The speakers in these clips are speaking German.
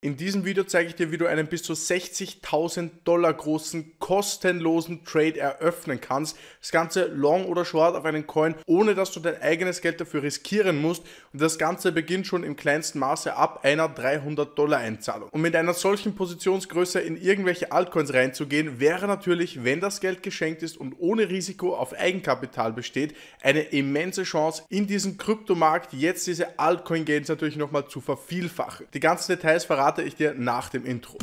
In diesem Video zeige ich dir, wie du einen bis zu 60.000 Dollar großen kostenlosen Trade eröffnen kannst. Das Ganze long oder short auf einen Coin, ohne dass du dein eigenes Geld dafür riskieren musst. Und das Ganze beginnt schon im kleinsten Maße ab einer 300 Dollar Einzahlung. Und mit einer solchen Positionsgröße in irgendwelche Altcoins reinzugehen, wäre natürlich, wenn das Geld geschenkt ist und ohne Risiko auf Eigenkapital besteht, eine immense Chance, in diesem Kryptomarkt jetzt diese Altcoin-Gains natürlich nochmal zu vervielfachen. Die ganzen Details verraten verrate ich dir nach dem Intro.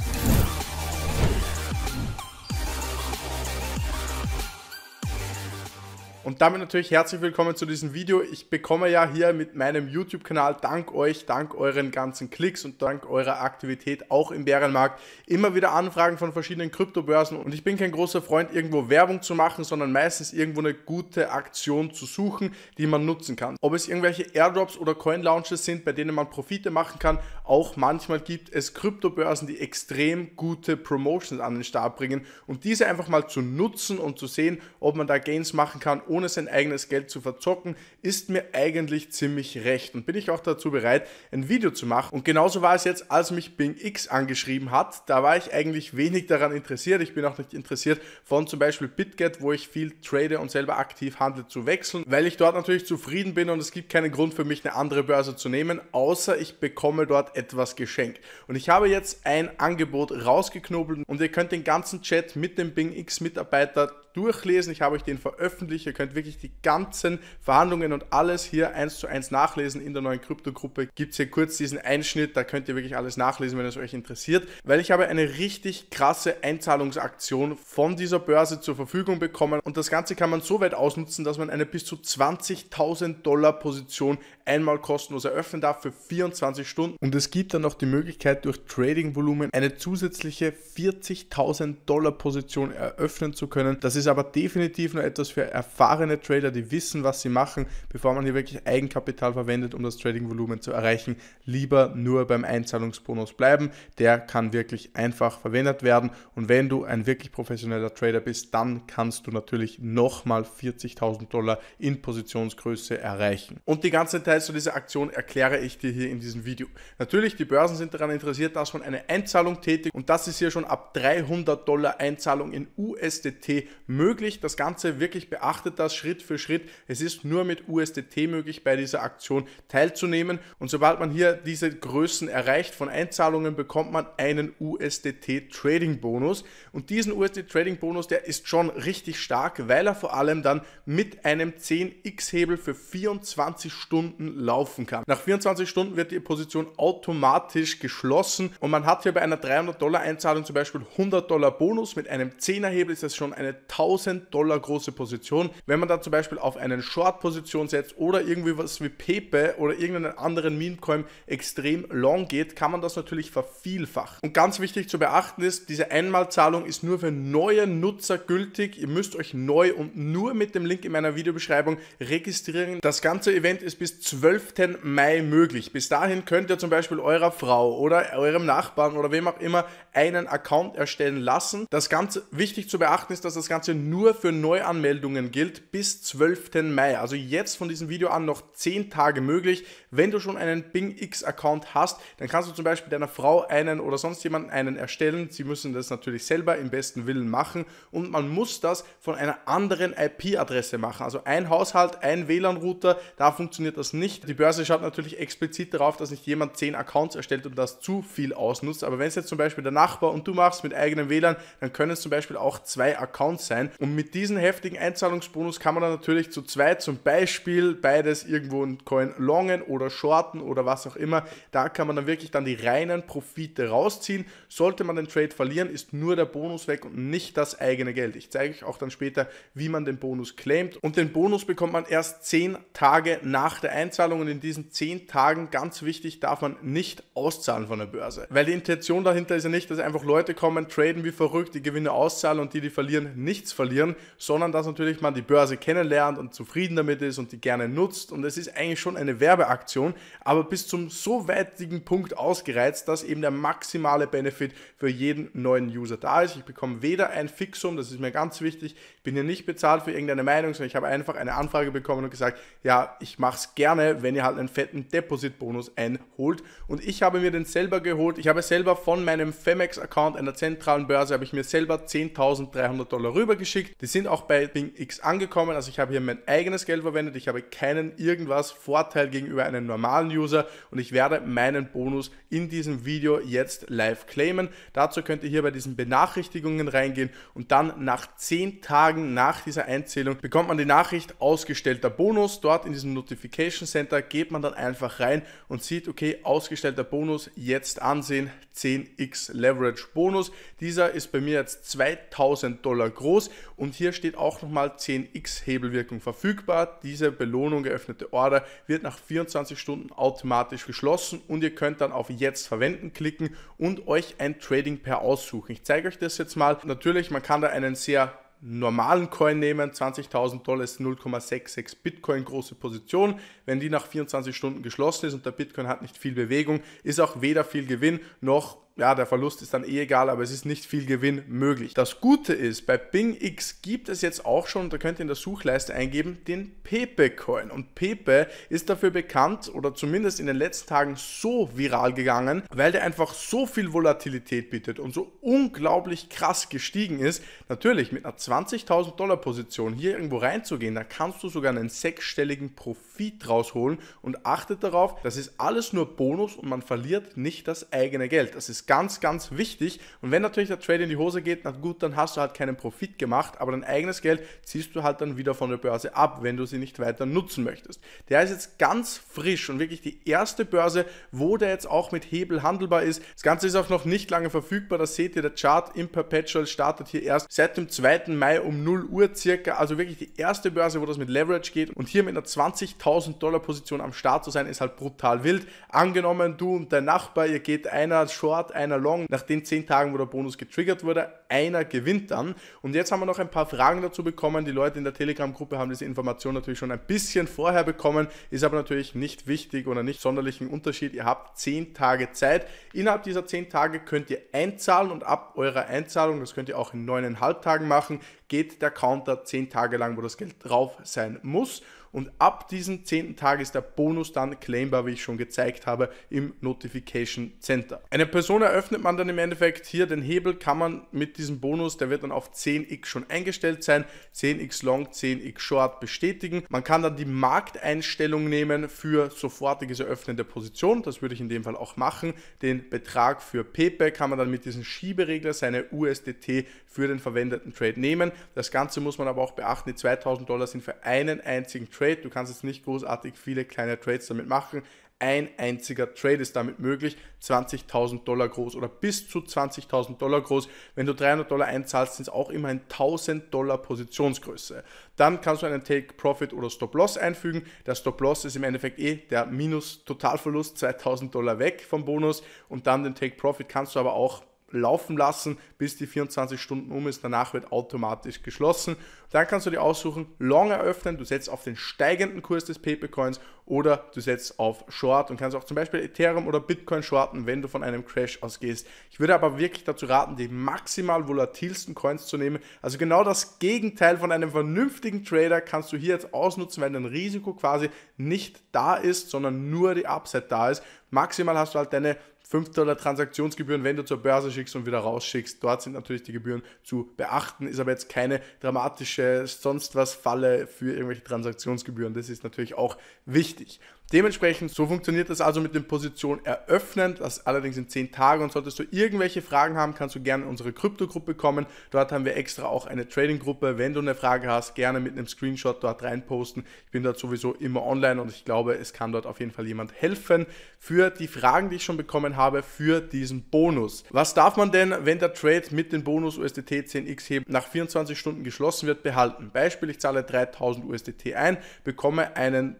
Und damit natürlich herzlich willkommen zu diesem Video. Ich bekomme ja hier mit meinem YouTube-Kanal dank euch, dank euren ganzen Klicks und dank eurer Aktivität auch im Bärenmarkt immer wieder Anfragen von verschiedenen Kryptobörsen. Und ich bin kein großer Freund, irgendwo Werbung zu machen, sondern meistens irgendwo eine gute Aktion zu suchen, die man nutzen kann. Ob es irgendwelche Airdrops oder Coin-Launches sind, bei denen man Profite machen kann, auch manchmal gibt es Kryptobörsen, die extrem gute Promotions an den Start bringen. Und diese einfach mal zu nutzen und zu sehen, ob man da Gains machen kann, ohne sein eigenes Geld zu verzocken, ist mir eigentlich ziemlich recht und bin ich auch dazu bereit, ein Video zu machen. Und genauso war es jetzt, als mich Bing X angeschrieben hat. Da war ich eigentlich wenig daran interessiert. Ich bin auch nicht interessiert von zum Beispiel BitGet, wo ich viel trade und selber aktiv handle, zu wechseln, weil ich dort natürlich zufrieden bin und es gibt keinen Grund für mich, eine andere Börse zu nehmen, außer ich bekomme dort etwas geschenkt. Und ich habe jetzt ein Angebot rausgeknobelt und ihr könnt den ganzen Chat mit dem Bing X Mitarbeiter durchlesen. Ich habe euch den veröffentlicht. Ihr könnt wirklich die ganzen Verhandlungen und alles hier eins zu eins nachlesen. In der neuen Krypto-Gruppe gibt es hier kurz diesen Einschnitt. Da könnt ihr wirklich alles nachlesen, wenn es euch interessiert. Weil ich habe eine richtig krasse Einzahlungsaktion von dieser Börse zur Verfügung bekommen. Und das Ganze kann man so weit ausnutzen, dass man eine bis zu 20.000 Dollar Position einmal kostenlos eröffnen darf für 24 Stunden. Und es gibt dann noch die Möglichkeit, durch Trading-Volumen eine zusätzliche 40.000 Dollar Position eröffnen zu können. Das ist ist aber definitiv nur etwas für erfahrene Trader, die wissen, was sie machen, bevor man hier wirklich Eigenkapital verwendet, um das Trading-Volumen zu erreichen. Lieber nur beim Einzahlungsbonus bleiben. Der kann wirklich einfach verwendet werden. Und wenn du ein wirklich professioneller Trader bist, dann kannst du natürlich nochmal 40.000 Dollar in Positionsgröße erreichen. Und die ganzen Details zu dieser Aktion erkläre ich dir hier in diesem Video. Natürlich, die Börsen sind daran interessiert, dass man eine Einzahlung tätigt und das ist hier schon ab 300 Dollar Einzahlung in USDT möglich möglich. Das Ganze wirklich beachtet das Schritt für Schritt. Es ist nur mit USDT möglich, bei dieser Aktion teilzunehmen. Und sobald man hier diese Größen erreicht von Einzahlungen, bekommt man einen USDT Trading Bonus. Und diesen USDT Trading Bonus, der ist schon richtig stark, weil er vor allem dann mit einem 10x Hebel für 24 Stunden laufen kann. Nach 24 Stunden wird die Position automatisch geschlossen und man hat hier bei einer 300 Dollar Einzahlung zum Beispiel 100 Dollar Bonus. Mit einem 10er Hebel ist das schon eine 1000 1000 Dollar große Position. Wenn man da zum Beispiel auf einen Short-Position setzt oder irgendwie was wie Pepe oder irgendeinen anderen Meme-Coin extrem long geht, kann man das natürlich vervielfachen. Und ganz wichtig zu beachten ist, diese Einmalzahlung ist nur für neue Nutzer gültig. Ihr müsst euch neu und nur mit dem Link in meiner Videobeschreibung registrieren. Das ganze Event ist bis 12. Mai möglich. Bis dahin könnt ihr zum Beispiel eurer Frau oder eurem Nachbarn oder wem auch immer einen Account erstellen lassen. Das Ganze wichtig zu beachten ist, dass das Ganze nur für Neuanmeldungen gilt bis 12. Mai. Also jetzt von diesem Video an noch 10 Tage möglich. Wenn du schon einen Bing X Account hast, dann kannst du zum Beispiel deiner Frau einen oder sonst jemanden einen erstellen. Sie müssen das natürlich selber im besten Willen machen und man muss das von einer anderen IP-Adresse machen. Also ein Haushalt, ein WLAN-Router, da funktioniert das nicht. Die Börse schaut natürlich explizit darauf, dass nicht jemand 10 Accounts erstellt und das zu viel ausnutzt. Aber wenn es jetzt zum Beispiel der Nachbar und du machst mit eigenem WLAN, dann können es zum Beispiel auch zwei Accounts sein sein. Und mit diesem heftigen Einzahlungsbonus kann man dann natürlich zu zweit zum Beispiel beides irgendwo in Coin longen oder shorten oder was auch immer. Da kann man dann wirklich dann die reinen Profite rausziehen. Sollte man den Trade verlieren, ist nur der Bonus weg und nicht das eigene Geld. Ich zeige euch auch dann später, wie man den Bonus claimt. Und den Bonus bekommt man erst 10 Tage nach der Einzahlung und in diesen 10 Tagen, ganz wichtig, darf man nicht auszahlen von der Börse. Weil die Intention dahinter ist ja nicht, dass einfach Leute kommen, traden wie verrückt, die Gewinne auszahlen und die, die verlieren, nicht nichts verlieren, sondern dass natürlich man die Börse kennenlernt und zufrieden damit ist und die gerne nutzt. Und es ist eigentlich schon eine Werbeaktion, aber bis zum so weitigen Punkt ausgereizt, dass eben der maximale Benefit für jeden neuen User da ist. Ich bekomme weder ein Fixum, das ist mir ganz wichtig, ich bin hier nicht bezahlt für irgendeine Meinung, sondern ich habe einfach eine Anfrage bekommen und gesagt, ja, ich mache es gerne, wenn ihr halt einen fetten Depositbonus einholt. Und ich habe mir den selber geholt. Ich habe selber von meinem Femex-Account einer zentralen Börse, habe ich mir selber 10.300 Dollar rüber rübergeschickt. Die sind auch bei Bing X angekommen. Also ich habe hier mein eigenes Geld verwendet. Ich habe keinen irgendwas Vorteil gegenüber einem normalen User und ich werde meinen Bonus in diesem Video jetzt live claimen. Dazu könnt ihr hier bei diesen Benachrichtigungen reingehen und dann nach 10 Tagen nach dieser Einzählung bekommt man die Nachricht ausgestellter Bonus. Dort in diesem Notification Center geht man dann einfach rein und sieht, okay, ausgestellter Bonus jetzt ansehen, 10x Leverage Bonus. Dieser ist bei mir jetzt 2000 Dollar groß los. Und hier steht auch nochmal 10x Hebelwirkung verfügbar. Diese Belohnung geöffnete Order wird nach 24 Stunden automatisch geschlossen und ihr könnt dann auf Jetzt verwenden klicken und euch ein Trading Pair aussuchen. Ich zeige euch das jetzt mal. Natürlich, man kann da einen sehr normalen Coin nehmen, 20.000 Dollar ist 0,66 Bitcoin große Position. Wenn die nach 24 Stunden geschlossen ist und der Bitcoin hat nicht viel Bewegung, ist auch weder viel Gewinn noch ja, der Verlust ist dann eh egal, aber es ist nicht viel Gewinn möglich. Das Gute ist, bei Bing X gibt es jetzt auch schon, da könnt ihr in der Suchleiste eingeben, den Pepe Coin. Und Pepe ist dafür bekannt oder zumindest in den letzten Tagen so viral gegangen, weil der einfach so viel Volatilität bietet und so unglaublich krass gestiegen ist. Natürlich mit einer 20.000 Dollar Position hier irgendwo reinzugehen, da kannst du sogar einen sechsstelligen Profit rausholen und achtet darauf, das ist alles nur Bonus und man verliert nicht das eigene Geld. Das ist ganz, ganz wichtig. Und wenn natürlich der Trade in die Hose geht, na gut, dann hast du halt keinen Profit gemacht, aber dein eigenes Geld ziehst du halt dann wieder von der Börse ab, wenn du sie nicht weiter nutzen möchtest. Der ist jetzt ganz frisch und wirklich die erste Börse, wo der jetzt auch mit Hebel handelbar ist. Das Ganze ist auch noch nicht lange verfügbar, das seht ihr, der Chart im Perpetual startet hier erst seit dem 2. Mai um 0 Uhr circa, also wirklich die erste Börse, wo das mit Leverage geht und hier mit einer 20.000 Dollar Position am Start zu sein, ist halt brutal wild. Angenommen, du und dein Nachbar, ihr geht einer short, einer long nach den 10 Tagen, wo der Bonus getriggert wurde. Einer gewinnt dann. Und jetzt haben wir noch ein paar Fragen dazu bekommen. Die Leute in der Telegram-Gruppe haben diese Information natürlich schon ein bisschen vorher bekommen, ist aber natürlich nicht wichtig oder nicht sonderlichen Unterschied. Ihr habt 10 Tage Zeit. Innerhalb dieser 10 Tage könnt ihr einzahlen und ab eurer Einzahlung, das könnt ihr auch in 9,5 Tagen machen, geht der Counter 10 Tage lang, wo das Geld drauf sein muss. Und ab diesem zehnten Tag ist der Bonus dann claimbar, wie ich schon gezeigt habe, im Notification Center. Eine Person eröffnet man dann im Endeffekt hier den Hebel, kann man mit diesem Bonus, der wird dann auf 10x schon eingestellt sein, 10x Long, 10x Short bestätigen. Man kann dann die Markteinstellung nehmen für sofortiges Eröffnen der Position, das würde ich in dem Fall auch machen. Den Betrag für Pepe kann man dann mit diesem Schieberegler seine USDT für den verwendeten Trade nehmen. Das Ganze muss man aber auch beachten, die 2000 Dollar sind für einen einzigen Trade Trade. Du kannst jetzt nicht großartig viele kleine Trades damit machen. Ein einziger Trade ist damit möglich, 20.000 Dollar groß oder bis zu 20.000 Dollar groß. Wenn du 300 Dollar einzahlst, sind es auch immerhin 1.000 Dollar Positionsgröße. Dann kannst du einen Take Profit oder Stop Loss einfügen. Der Stop Loss ist im Endeffekt eh der Minus Totalverlust, 2.000 Dollar weg vom Bonus und dann den Take Profit kannst du aber auch laufen lassen, bis die 24 Stunden um ist. Danach wird automatisch geschlossen. Dann kannst du dir aussuchen, Long eröffnen, du setzt auf den steigenden Kurs des PP Coins oder du setzt auf Short und kannst auch zum Beispiel Ethereum oder Bitcoin shorten, wenn du von einem Crash ausgehst. Ich würde aber wirklich dazu raten, die maximal volatilsten Coins zu nehmen. Also genau das Gegenteil von einem vernünftigen Trader kannst du hier jetzt ausnutzen, weil dein Risiko quasi nicht da ist, sondern nur die Upside da ist. Maximal hast du halt deine 5 Dollar Transaktionsgebühren, wenn du zur Börse schickst und wieder rausschickst. Dort sind natürlich die Gebühren zu beachten, ist aber jetzt keine dramatische sonst was Falle für irgendwelche Transaktionsgebühren. Das ist natürlich auch wichtig. Dementsprechend, so funktioniert das also mit den Positionen eröffnen, das allerdings in 10 Tagen. Und solltest du irgendwelche Fragen haben, kannst du gerne in unsere Krypto-Gruppe kommen. Dort haben wir extra auch eine Trading-Gruppe. Wenn du eine Frage hast, gerne mit einem Screenshot dort reinposten. Ich bin dort sowieso immer online und ich glaube, es kann dort auf jeden Fall jemand helfen für die Fragen, die ich schon bekommen habe, für diesen Bonus. Was darf man denn, wenn der Trade mit dem Bonus USDT 10x heben nach 24 Stunden geschlossen wird, behalten? Beispiel, ich zahle 3000 USDT ein, bekomme einen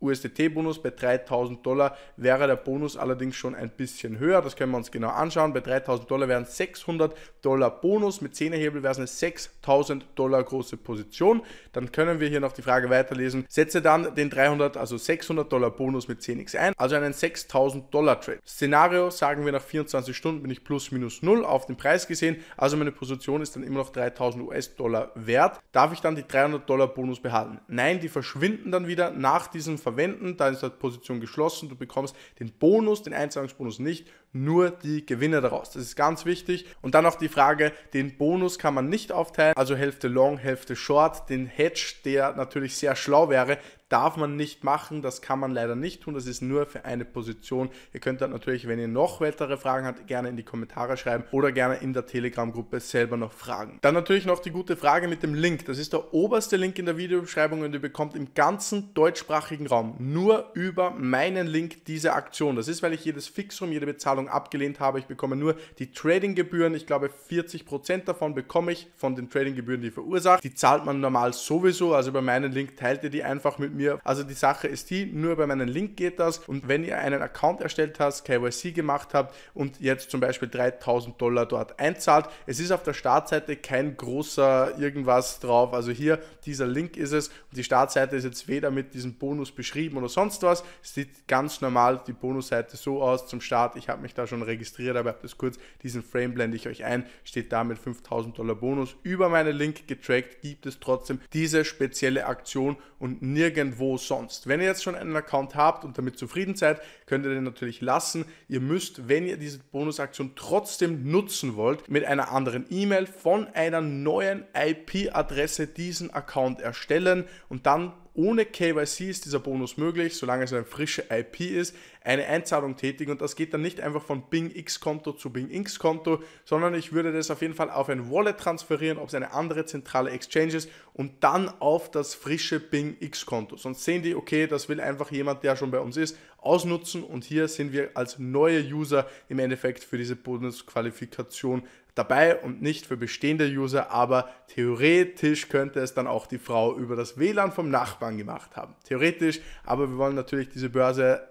USDT-Bonus bei 3000 Dollar wäre der Bonus allerdings schon ein bisschen höher. Das können wir uns genau anschauen. Bei 3000 Dollar wären 600 Dollar Bonus. Mit 10er Hebel wäre es eine 6000 Dollar große Position. Dann können wir hier noch die Frage weiterlesen. Setze dann den 300, also 600 Dollar Bonus mit 10x ein, also einen 6000 Dollar Trade. Szenario sagen wir nach 24 Stunden bin ich plus minus null auf den Preis gesehen. Also meine Position ist dann immer noch 3000 US-Dollar wert. Darf ich dann die 300 Dollar Bonus behalten? Nein, die verschwinden dann wieder nach diesem Fall verwenden, dann ist die Position geschlossen, du bekommst den Bonus, den Einzahlungsbonus nicht, nur die Gewinne daraus. Das ist ganz wichtig. Und dann noch die Frage, den Bonus kann man nicht aufteilen, also Hälfte Long, Hälfte Short, den Hedge, der natürlich sehr schlau wäre, darf man nicht machen, das kann man leider nicht tun, das ist nur für eine Position. Ihr könnt dann natürlich, wenn ihr noch weitere Fragen habt, gerne in die Kommentare schreiben oder gerne in der Telegram-Gruppe selber noch fragen. Dann natürlich noch die gute Frage mit dem Link. Das ist der oberste Link in der Videobeschreibung und ihr bekommt im ganzen deutschsprachigen Raum nur über meinen Link diese Aktion. Das ist, weil ich jedes Fixum, jede Bezahlung abgelehnt habe. Ich bekomme nur die Trading-Gebühren. Ich glaube, 40% davon bekomme ich von den Trading-Gebühren, die verursacht. Die zahlt man normal sowieso. Also über meinen Link teilt ihr die einfach mit mir. Also die Sache ist die, nur bei meinem Link geht das und wenn ihr einen Account erstellt habt, KYC gemacht habt und jetzt zum Beispiel 3000 Dollar dort einzahlt, es ist auf der Startseite kein großer irgendwas drauf. Also hier, dieser Link ist es und die Startseite ist jetzt weder mit diesem Bonus beschrieben oder sonst was. Es sieht ganz normal die Bonusseite so aus zum Start. Ich habe mich da schon registriert, aber das kurz, diesen Frame blende ich euch ein, steht da mit 5000 Dollar Bonus über meinen Link getrackt, gibt es trotzdem diese spezielle Aktion und nirgendwo nirgendwo sonst. Wenn ihr jetzt schon einen Account habt und damit zufrieden seid, könnt ihr den natürlich lassen. Ihr müsst, wenn ihr diese Bonusaktion trotzdem nutzen wollt, mit einer anderen E-Mail von einer neuen IP-Adresse diesen Account erstellen und dann ohne KYC ist dieser Bonus möglich, solange es eine frische IP ist, eine Einzahlung tätigen und das geht dann nicht einfach von Bing X Konto zu Bing X Konto, sondern ich würde das auf jeden Fall auf ein Wallet transferieren, ob es eine andere zentrale Exchange ist und dann auf das frische Bing X Konto. Sonst sehen die, okay, das will einfach jemand, der schon bei uns ist, ausnutzen und hier sind wir als neue User im Endeffekt für diese Bonusqualifikation dabei und nicht für bestehende User, aber theoretisch könnte es dann auch die Frau über das WLAN vom Nachbarn gemacht haben. Theoretisch, aber wir wollen natürlich diese Börse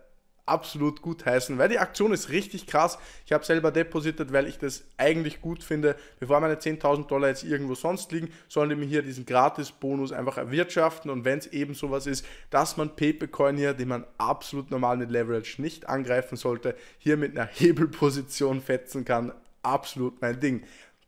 absolut gut heißen, weil die Aktion ist richtig krass. Ich habe selber depositet, weil ich das eigentlich gut finde. Bevor meine 10.000 Dollar jetzt irgendwo sonst liegen, sollen die mir hier diesen Gratis-Bonus einfach erwirtschaften. Und wenn es eben sowas ist, dass man Pepecoin hier, den man absolut normal mit Leverage nicht angreifen sollte, hier mit einer Hebelposition fetzen kann, absolut mein Ding.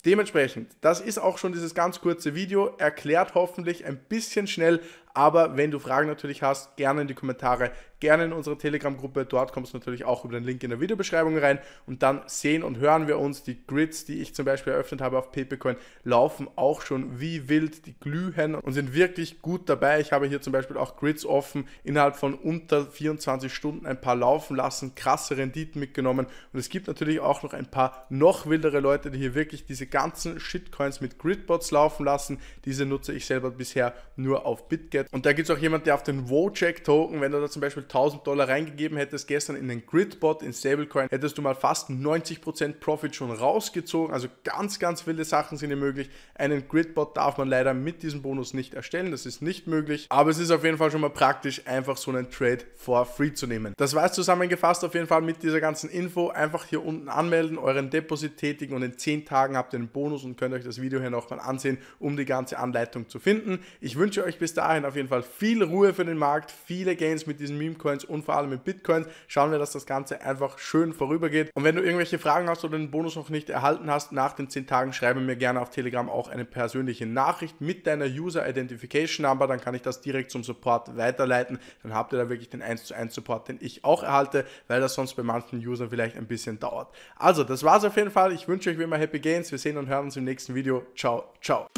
Dementsprechend, das ist auch schon dieses ganz kurze Video, erklärt hoffentlich ein bisschen schnell, aber wenn du Fragen natürlich hast, gerne in die Kommentare gerne in unsere Telegram-Gruppe. Dort kommst du natürlich auch über den Link in der Videobeschreibung rein. Und dann sehen und hören wir uns. Die Grids, die ich zum Beispiel eröffnet habe auf PPCoin, laufen auch schon wie wild. Die glühen und sind wirklich gut dabei. Ich habe hier zum Beispiel auch Grids offen, innerhalb von unter 24 Stunden ein paar laufen lassen, krasse Renditen mitgenommen. Und es gibt natürlich auch noch ein paar noch wildere Leute, die hier wirklich diese ganzen Shitcoins mit Gridbots laufen lassen. Diese nutze ich selber bisher nur auf BitGet. Und da gibt es auch jemanden, der auf den Wojak-Token, wenn du da zum Beispiel 1000 Dollar reingegeben hättest gestern in den Gridbot, in Stablecoin, hättest du mal fast 90% Profit schon rausgezogen. Also ganz, ganz wilde Sachen sind hier möglich. Einen Gridbot darf man leider mit diesem Bonus nicht erstellen. Das ist nicht möglich. Aber es ist auf jeden Fall schon mal praktisch, einfach so einen Trade for free zu nehmen. Das war es zusammengefasst auf jeden Fall mit dieser ganzen Info. Einfach hier unten anmelden, euren Deposit tätigen und in 10 Tagen habt ihr einen Bonus und könnt euch das Video hier nochmal ansehen, um die ganze Anleitung zu finden. Ich wünsche euch bis dahin auf jeden Fall viel Ruhe für den Markt, viele Gains mit diesem Meme Altcoins und vor allem mit Bitcoins. Schauen wir, dass das Ganze einfach schön vorübergeht. Und wenn du irgendwelche Fragen hast oder den Bonus noch nicht erhalten hast, nach den 10 Tagen schreibe mir gerne auf Telegram auch eine persönliche Nachricht mit deiner User Identification Number, dann kann ich das direkt zum Support weiterleiten. Dann habt ihr da wirklich den 1 zu 1 Support, den ich auch erhalte, weil das sonst bei manchen Usern vielleicht ein bisschen dauert. Also, das war's auf jeden Fall. Ich wünsche euch wie immer Happy Gains. Wir sehen und hören uns im nächsten Video. Ciao, ciao.